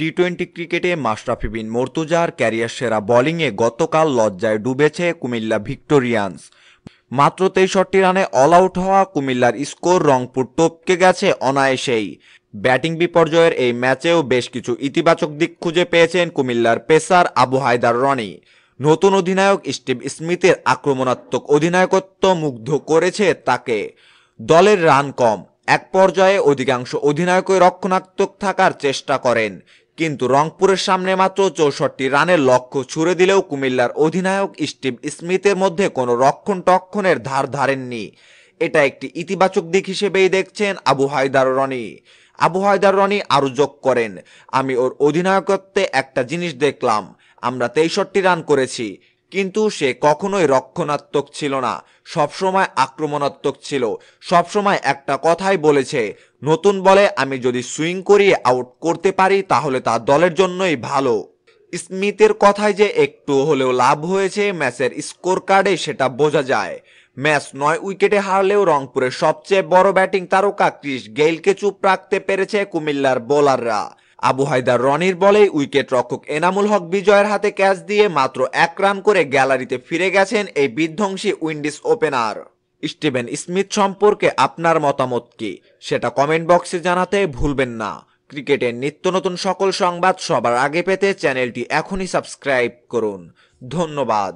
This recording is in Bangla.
টি টোয়েন্টি ক্রিকেটে মাশরাফি বিন মর্তুজার ক্যারিয়ার সেরা বোলিংয়ে গতকাল লজ্জায় ডুবেছে কুমিল্লা ভিক্টোরিয়ানস মাত্র তেষট্টি রানে অল আউট হওয়া কুমিল্লার স্কোর রংপুর টপকে গেছে অনায়াসেই ব্যাটিং বিপর্যয়ের এই ম্যাচেও বেশ কিছু ইতিবাচক দিক খুঁজে পেয়েছেন কুমিল্লার পেসার আবু হায়দার রনি নতুন অধিনায়ক স্টিভ স্মিথের আক্রমণাত্মক অধিনায়কত্ব মুগ্ধ করেছে তাকে দলের রান কম এক পর্যায়ে অধিকাংশ অধিনায়কই রক্ষণাত্মক থাকার চেষ্টা করেন কিন্তু রংপুরের সামনে মাত্র চৌষট্টি রানের লক্ষ্য ছুড়ে দিলেও কুমিল্লার অধিনায়ক স্টিভ স্মিথের মধ্যে কোনো রক্ষণ টক্ষণের ধার ধারেননি এটা একটি ইতিবাচক দিক হিসেবেই দেখছেন আবু হায়দার রনি আবু হায়দার রনি আরও যোগ করেন আমি ওর অধিনায়কত্বে একটা জিনিস দেখলাম আমরা তেষট্টি রান করেছি কিন্তু সে কখনোই রক্ষণাত্মক ছিল না সবসময় আক্রমণাত্মক ছিল সবসময় একটা কথাই বলেছে নতুন বলে আমি যদি সুইং করিয়ে আউট করতে পারি তাহলে তা দলের জন্যই ভালো স্মিথের কথায় যে একটু হলেও লাভ হয়েছে ম্যাচের স্কোর কার্ডে সেটা বোঝা যায় ম্যাচ নয় উইকেটে হারলেও রংপুরের সবচেয়ে বড় ব্যাটিং তারকা ক্রিস গেইলকে চুপ রাখতে পেরেছে কুমিল্লার বোলাররা আবু হায়দার রনির বলে উইকেট রক্ষক এনামুল হক বিজয়ের হাতে ক্যাচ দিয়ে মাত্র এক রান করে গ্যালারিতে ফিরে গেছেন এই বিধ্বংসী উইন্ডিজ ওপেনার স্টিভেন স্মিথ সম্পর্কে আপনার মতামত কি সেটা কমেন্ট বক্সে জানাতে ভুলবেন না ক্রিকেটের নিত্য নতুন সকল সংবাদ সবার আগে পেতে চ্যানেলটি এখনই সাবস্ক্রাইব করুন ধন্যবাদ